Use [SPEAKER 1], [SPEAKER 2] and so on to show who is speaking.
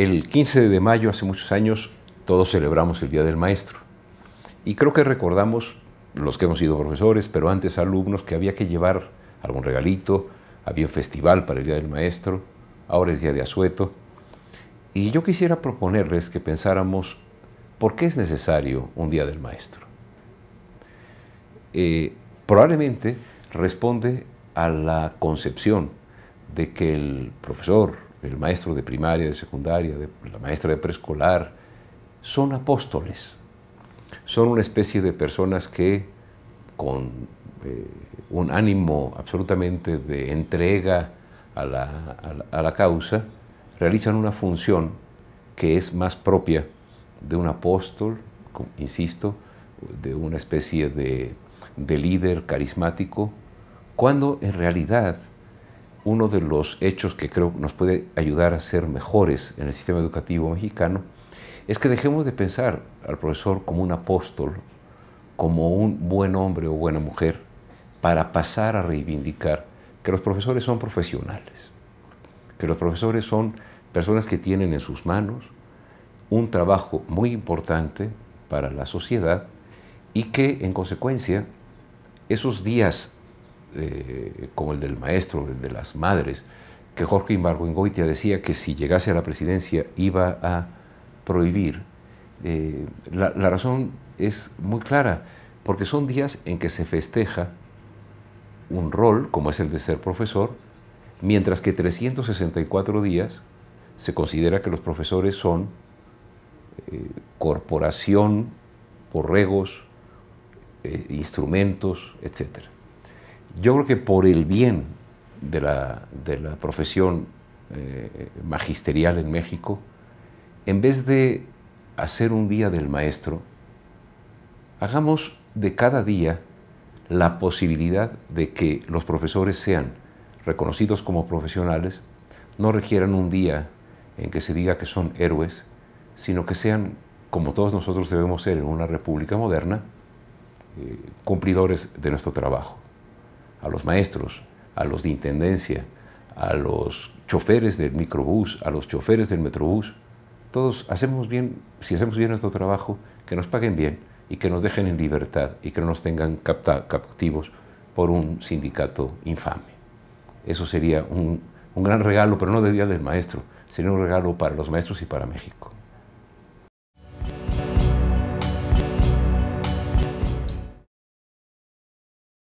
[SPEAKER 1] El 15 de mayo, hace muchos años, todos celebramos el Día del Maestro. Y creo que recordamos, los que hemos sido profesores, pero antes alumnos, que había que llevar algún regalito, había un festival para el Día del Maestro, ahora es Día de Asueto. Y yo quisiera proponerles que pensáramos por qué es necesario un Día del Maestro. Eh, probablemente responde a la concepción de que el profesor, el maestro de primaria, de secundaria, de, la maestra de preescolar, son apóstoles. Son una especie de personas que con eh, un ánimo absolutamente de entrega a la, causa, realizan una función que es más propia de un apóstol, insisto, de una especie de, de líder carismático, cuando en realidad uno de los hechos que creo nos puede ayudar a ser mejores en el sistema educativo mexicano es que dejemos de pensar al profesor como un apóstol, como un buen hombre o buena mujer, para pasar a reivindicar que los profesores son profesionales, que los profesores son personas que tienen en sus manos un trabajo muy importante para la sociedad y que en consecuencia esos días eh, como el del maestro, el de las madres, que Jorge Ingoitia decía que si llegase a la presidencia iba a prohibir. Eh, la, razón es muy clara, porque son días en que se festeja un rol, como es el de ser profesor, mientras que 364 días se considera que los profesores son eh, corporación, borregos, instrumentos, etcétera. Yo creo que por el bien de la, profesión eh, magisterial en México, en vez de hacer un día del maestro, hagamos de cada día la posibilidad de que los profesores sean reconocidos como profesionales, no requieran un día en que se diga que son héroes, sino que sean, como todos nosotros debemos ser en una república moderna, eh, cumplidores de nuestro trabajo a los maestros, a los de intendencia, a los choferes del microbús, a los choferes del metrobús. Todos hacemos bien, si hacemos bien nuestro trabajo, que nos paguen bien y que nos dejen en libertad y que no nos tengan capta, captivos por un sindicato infame. Eso sería un, un gran regalo, pero no de Día del Maestro, sería un regalo para los maestros y para México.